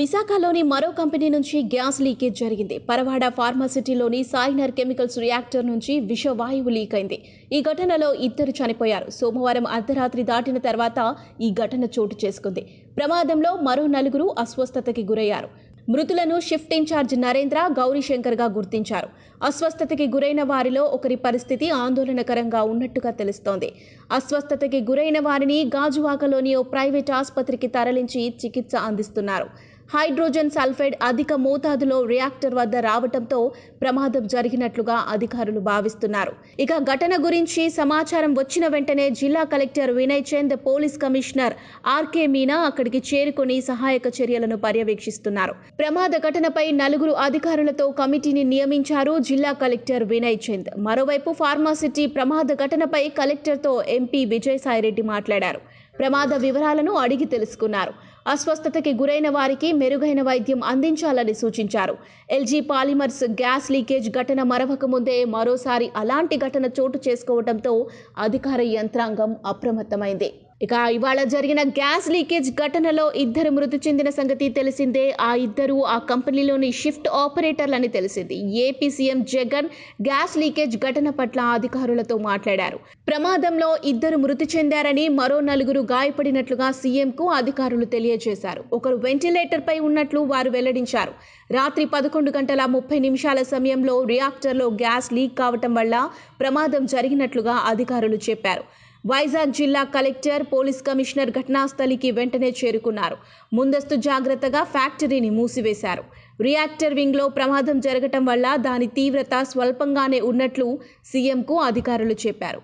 విశాఖలోని మరో కంపెనీ నుంచి గ్యాస్ లీకేజ్ జరిగింది పరవాడ ఫార్మాసిటీలోని సాయినర్ కెమికల్స్ రియాక్టర్ నుంచి విషవాయువు లీక్ అయింది ఈ ఘటనలో ఇద్దరు చనిపోయారు సోమవారం అర్ధరాత్రి దాటిన తర్వాత ఈ ఘటన చోటు చేసుకుంది ప్రమాదంలో మరో నలుగురు అస్వస్థతకి గురయ్యారు మృతులను షిఫ్ట్ ఇన్ఛార్జ్ నరేంద్ర గౌరీశంకర్గా గుర్తించారు అస్వస్థతకి గురైన వారిలో ఒకరి పరిస్థితి ఆందోళనకరంగా ఉన్నట్టుగా తెలుస్తోంది అస్వస్థతకి గురైన వారిని గాజువాకలోని ఓ ప్రైవేట్ ఆసుపత్రికి తరలించి చికిత్స అందిస్తున్నారు హైడ్రోజన్ సల్ఫైడ్ అధిక మోతాదులో రియాక్టర్ వద్ద రావటంతో ప్రమాదం జరిగినట్లుగా అధికారులు భావిస్తున్నారు ఇక ఘటన గురించి సమాచారం వచ్చిన వెంటనే జిల్లా collector Vinay Chand police commissioner R K Meena అక్కడికి చేరుకుని సహాయక చర్యలను పర్యవేక్షిస్తున్నారు ప్రమాద ఘటనపై నలుగురు అధికారులతో కమిటీని నియమించారు జిల్లా కలెక్టర్ వినయ్ చంద్ మరోవైపు ఫార్మాసిటీ ప్రమాద ఘటనపై కలెక్టర్తో ఎంపీ విజయసాయిరెడ్డి మాట్లాడారు ప్రమాద వివరాలను అడిగి తెలుసుకున్నారు అస్వస్థతకి గురైన వారికి మెరుగైన వైద్యం అందించాలని సూచించారు ఎల్జీ పాలిమర్స్ గ్యాస్ లీకేజ్ ఘటన మరవక ముందే మరోసారి అలాంటి ఘటన చోటు చేసుకోవడంతో అధికార యంత్రాంగం అప్రమత్తమైంది ఇక ఇవాళ జరిగిన గ్యాస్ లీకేజ్ ఘటనలో ఇద్దరు మృతి చెందిన సంగతి తెలిసిందే ఆ ఇద్దరు ఆ కంపెనీలోని షిఫ్ట్ ఆపరేటర్లని తెలిసింది AP CM Jagan gas leakage ఘటన పట్ల అధికారులతో మాట్లాడారు ప్రమాదంలో ఇద్దరు మృతి చెందారని మరో నలుగురు గాయపడినట్లుగా సీఎంకు అధికారులు తెలియజేశారు ఒకరు వెంటిలేటర్పై ఉన్నట్లు వారు వెల్లడించారు రాత్రి పదకొండు గంటల ముప్పై నిమిషాల సమయంలో రియాక్టర్లో గ్యాస్ లీక్ కావటం వల్ల ప్రమాదం జరిగినట్లుగా అధికారులు చెప్పారు వైజాగ్ జిల్లా కలెక్టర్ పోలీస్ కమిషనర్ ఘటనాస్థలికి వెంటనే చేరుకున్నారు ముందస్తు జాగ్రత్తగా ఫ్యాక్టరీని మూసివేశారు రియాక్టర్ వింగ్లో ప్రమాదం జరగటం వల్ల దాని తీవ్రత స్వల్పంగానే ఉన్నట్లు సీఎంకు అధికారులు చెప్పారు